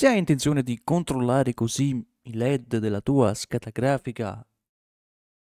Se hai intenzione di controllare così i LED della tua scheda grafica,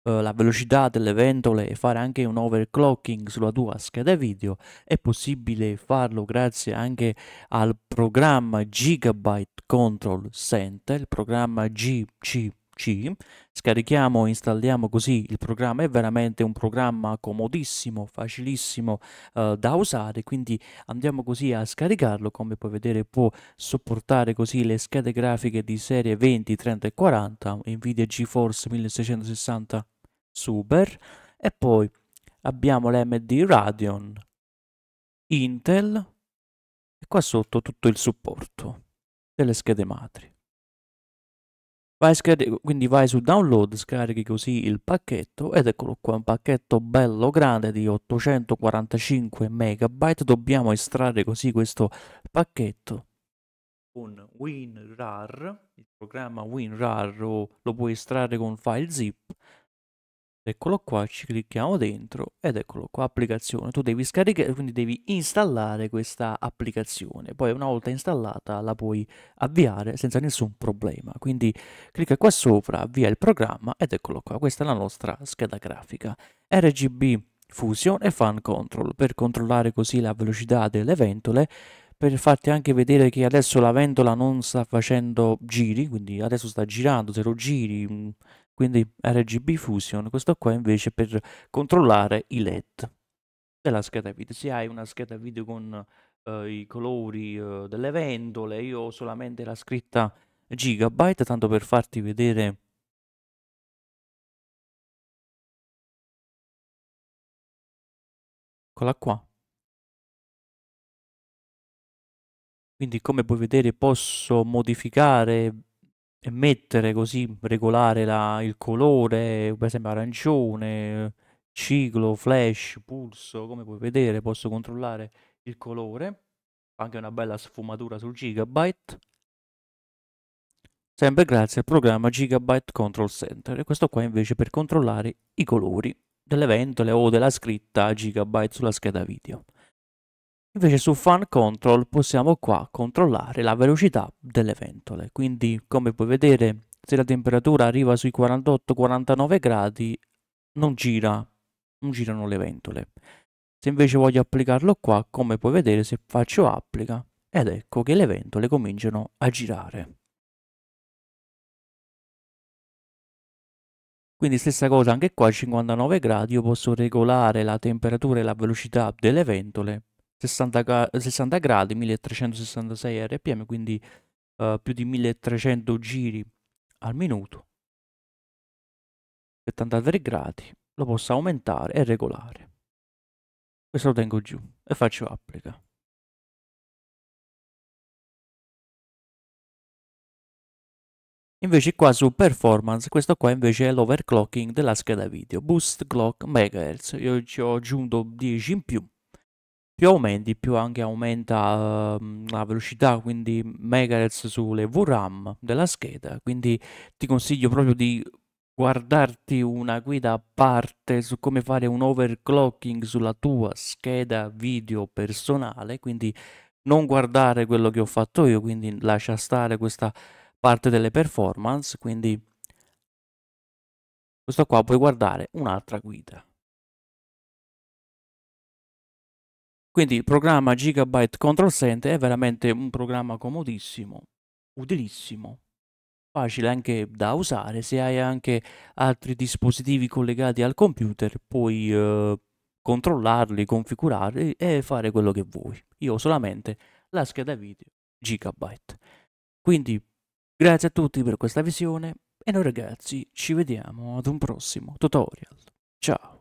eh, la velocità delle ventole e fare anche un overclocking sulla tua scheda video, è possibile farlo grazie anche al programma Gigabyte Control Center, il programma GC c, scarichiamo e installiamo così il programma, è veramente un programma comodissimo, facilissimo eh, da usare, quindi andiamo così a scaricarlo, come puoi vedere può supportare così le schede grafiche di serie 20, 30 e 40, Nvidia GeForce 1660 Super e poi abbiamo l'MD Radeon, Intel e qua sotto tutto il supporto delle schede madri. Vai quindi vai su download, scarichi così il pacchetto ed eccolo qua, un pacchetto bello grande di 845 MB. Dobbiamo estrarre così questo pacchetto con WinRAR, il programma WinRAR oh, lo puoi estrarre con file zip eccolo qua, ci clicchiamo dentro ed eccolo qua, applicazione. Tu devi scaricare, quindi devi installare questa applicazione. Poi una volta installata la puoi avviare senza nessun problema. Quindi clicca qua sopra, avvia il programma ed eccolo qua. Questa è la nostra scheda grafica. RGB Fusion e Fan Control per controllare così la velocità delle ventole per farti anche vedere che adesso la ventola non sta facendo giri, quindi adesso sta girando, se lo giri mm, quindi RGB Fusion, questo qua invece per controllare i LED della scheda video. Se hai una scheda video con eh, i colori eh, delle ventole, io ho solamente la scritta Gigabyte, tanto per farti vedere Eccola qua. Quindi come puoi vedere posso modificare e mettere così regolare la, il colore, per esempio arancione, ciclo, flash, pulso, come puoi vedere posso controllare il colore, anche una bella sfumatura sul gigabyte, sempre grazie al programma Gigabyte Control Center e questo qua invece per controllare i colori dell'evento o della scritta gigabyte sulla scheda video. Invece su Fan Control possiamo qua controllare la velocità delle ventole, quindi come puoi vedere se la temperatura arriva sui 48-49 gradi non, gira, non girano le ventole. Se invece voglio applicarlo qua, come puoi vedere se faccio applica ed ecco che le ventole cominciano a girare. Quindi stessa cosa anche qua a 59 gradi io posso regolare la temperatura e la velocità delle ventole 60, 60 gradi, 1366 rpm, quindi uh, più di 1300 giri al minuto, 73 gradi, lo posso aumentare e regolare. Questo lo tengo giù e faccio applica. Invece qua su performance, questo qua invece è l'overclocking della scheda video, boost clock megahertz, io ci ho aggiunto 10 in più più aumenti, più anche aumenta ehm, la velocità, quindi megahertz sulle VRAM della scheda. Quindi ti consiglio proprio di guardarti una guida a parte su come fare un overclocking sulla tua scheda video personale, quindi non guardare quello che ho fatto io, quindi lascia stare questa parte delle performance, quindi questo qua puoi guardare un'altra guida. Quindi il programma Gigabyte Control Center è veramente un programma comodissimo, utilissimo, facile anche da usare. Se hai anche altri dispositivi collegati al computer puoi eh, controllarli, configurarli e fare quello che vuoi. Io ho solamente la scheda video Gigabyte. Quindi grazie a tutti per questa visione e noi ragazzi ci vediamo ad un prossimo tutorial. Ciao!